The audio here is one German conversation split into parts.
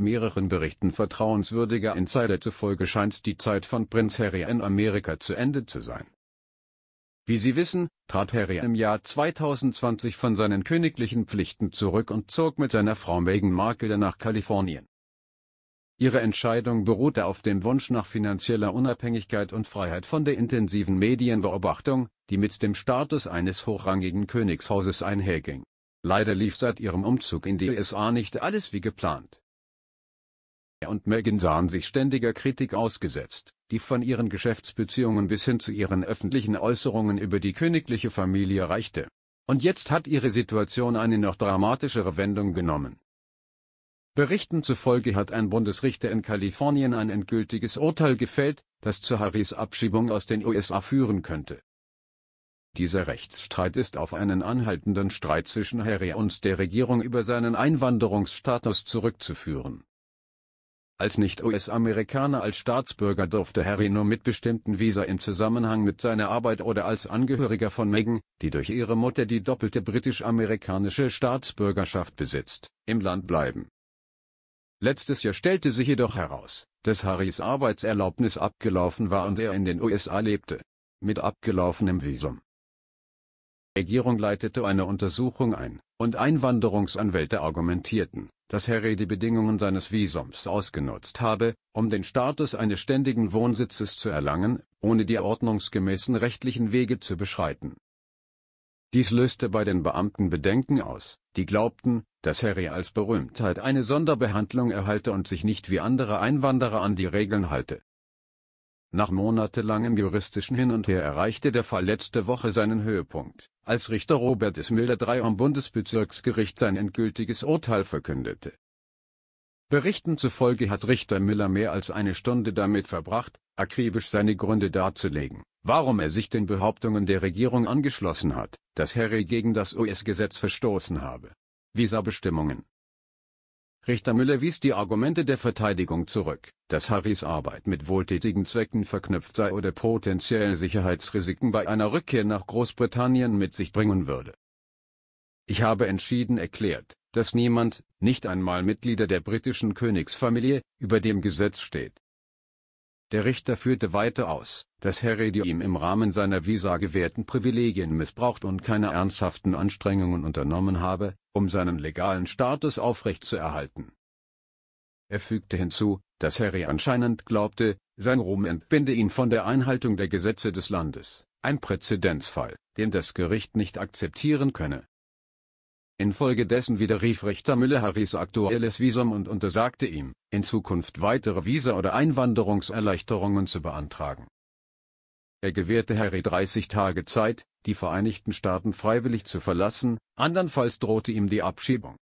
Mehreren Berichten vertrauenswürdiger Insider zufolge scheint die Zeit von Prinz Harry in Amerika zu Ende zu sein. Wie Sie wissen, trat Harry im Jahr 2020 von seinen königlichen Pflichten zurück und zog mit seiner Frau Meghan Markle nach Kalifornien. Ihre Entscheidung beruhte auf dem Wunsch nach finanzieller Unabhängigkeit und Freiheit von der intensiven Medienbeobachtung, die mit dem Status eines hochrangigen Königshauses einherging. Leider lief seit ihrem Umzug in die USA nicht alles wie geplant und Megan sahen sich ständiger Kritik ausgesetzt, die von ihren Geschäftsbeziehungen bis hin zu ihren öffentlichen Äußerungen über die königliche Familie reichte. Und jetzt hat ihre Situation eine noch dramatischere Wendung genommen. Berichten zufolge hat ein Bundesrichter in Kalifornien ein endgültiges Urteil gefällt, das zu Harrys Abschiebung aus den USA führen könnte. Dieser Rechtsstreit ist auf einen anhaltenden Streit zwischen Harry und der Regierung über seinen Einwanderungsstatus zurückzuführen als Nicht-US-Amerikaner als Staatsbürger durfte Harry nur mit bestimmten Visa im Zusammenhang mit seiner Arbeit oder als Angehöriger von Meghan, die durch ihre Mutter die doppelte britisch-amerikanische Staatsbürgerschaft besitzt, im Land bleiben. Letztes Jahr stellte sich jedoch heraus, dass Harrys Arbeitserlaubnis abgelaufen war und er in den USA lebte. Mit abgelaufenem Visum. Die Regierung leitete eine Untersuchung ein, und Einwanderungsanwälte argumentierten, dass Harry die Bedingungen seines Visums ausgenutzt habe, um den Status eines ständigen Wohnsitzes zu erlangen, ohne die ordnungsgemäßen rechtlichen Wege zu beschreiten. Dies löste bei den Beamten Bedenken aus, die glaubten, dass Harry als Berühmtheit eine Sonderbehandlung erhalte und sich nicht wie andere Einwanderer an die Regeln halte nach monatelangem juristischen Hin und Her erreichte der Fall letzte Woche seinen Höhepunkt, als Richter Robert S. Milder III am Bundesbezirksgericht sein endgültiges Urteil verkündete. Berichten zufolge hat Richter Miller mehr als eine Stunde damit verbracht, akribisch seine Gründe darzulegen, warum er sich den Behauptungen der Regierung angeschlossen hat, dass Harry gegen das US-Gesetz verstoßen habe. Visa-Bestimmungen, Richter Müller wies die Argumente der Verteidigung zurück, dass Harrys Arbeit mit wohltätigen Zwecken verknüpft sei oder potenziell Sicherheitsrisiken bei einer Rückkehr nach Großbritannien mit sich bringen würde. Ich habe entschieden erklärt, dass niemand, nicht einmal Mitglieder der britischen Königsfamilie, über dem Gesetz steht. Der Richter führte weiter aus, dass Herredi ihm im Rahmen seiner Visa gewährten Privilegien missbraucht und keine ernsthaften Anstrengungen unternommen habe, um seinen legalen Status aufrechtzuerhalten. Er fügte hinzu, dass Harry anscheinend glaubte, sein Ruhm entbinde ihn von der Einhaltung der Gesetze des Landes, ein Präzedenzfall, den das Gericht nicht akzeptieren könne. Infolgedessen widerrief Richter Müller Harris aktuelles Visum und untersagte ihm, in Zukunft weitere Visa oder Einwanderungserleichterungen zu beantragen. Er gewährte Harry 30 Tage Zeit, die Vereinigten Staaten freiwillig zu verlassen, andernfalls drohte ihm die Abschiebung.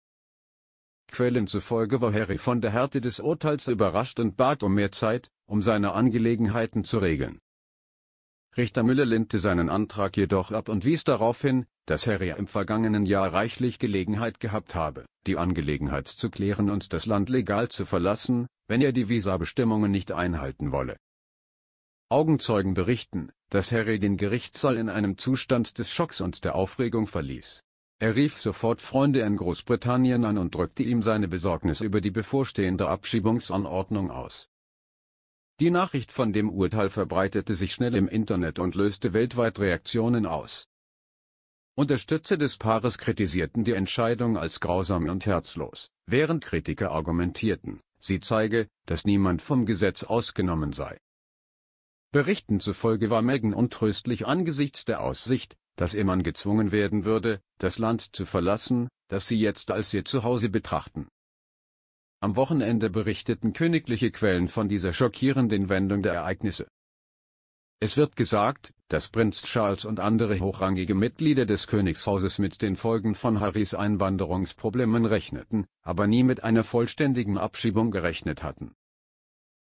Quellen zufolge war Harry von der Härte des Urteils überrascht und bat um mehr Zeit, um seine Angelegenheiten zu regeln. Richter Müller lehnte seinen Antrag jedoch ab und wies darauf hin, dass Herr Rehr im vergangenen Jahr reichlich Gelegenheit gehabt habe, die Angelegenheit zu klären und das Land legal zu verlassen, wenn er die Visabestimmungen nicht einhalten wolle. Augenzeugen berichten, dass Harry den Gerichtssaal in einem Zustand des Schocks und der Aufregung verließ. Er rief sofort Freunde in Großbritannien an und drückte ihm seine Besorgnis über die bevorstehende Abschiebungsanordnung aus. Die Nachricht von dem Urteil verbreitete sich schnell im Internet und löste weltweit Reaktionen aus. Unterstützer des Paares kritisierten die Entscheidung als grausam und herzlos, während Kritiker argumentierten, sie zeige, dass niemand vom Gesetz ausgenommen sei. Berichten zufolge war Megan untröstlich angesichts der Aussicht, dass ihr Mann gezwungen werden würde, das Land zu verlassen, das sie jetzt als ihr Zuhause betrachten. Am Wochenende berichteten königliche Quellen von dieser schockierenden Wendung der Ereignisse. Es wird gesagt, dass Prinz Charles und andere hochrangige Mitglieder des Königshauses mit den Folgen von Harrys Einwanderungsproblemen rechneten, aber nie mit einer vollständigen Abschiebung gerechnet hatten.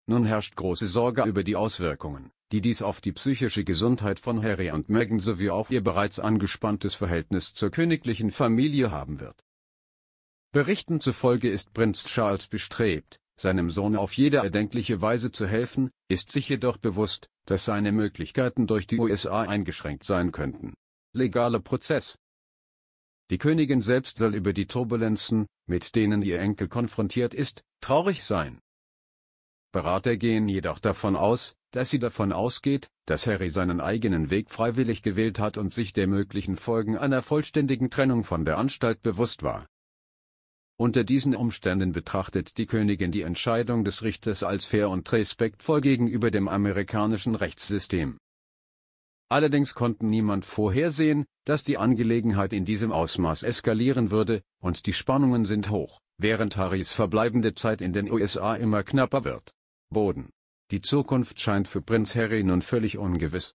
Nun herrscht große Sorge über die Auswirkungen, die dies auf die psychische Gesundheit von Harry und Meghan sowie auf ihr bereits angespanntes Verhältnis zur königlichen Familie haben wird. Berichten zufolge ist Prinz Charles bestrebt, seinem Sohn auf jede erdenkliche Weise zu helfen, ist sich jedoch bewusst, dass seine Möglichkeiten durch die USA eingeschränkt sein könnten. Legaler Prozess Die Königin selbst soll über die Turbulenzen, mit denen ihr Enkel konfrontiert ist, traurig sein. Berater gehen jedoch davon aus, dass sie davon ausgeht, dass Harry seinen eigenen Weg freiwillig gewählt hat und sich der möglichen Folgen einer vollständigen Trennung von der Anstalt bewusst war unter diesen Umständen betrachtet die Königin die Entscheidung des Richters als fair und respektvoll gegenüber dem amerikanischen Rechtssystem. Allerdings konnte niemand vorhersehen, dass die Angelegenheit in diesem Ausmaß eskalieren würde, und die Spannungen sind hoch, während Harrys verbleibende Zeit in den USA immer knapper wird. Boden. Die Zukunft scheint für Prinz Harry nun völlig ungewiss.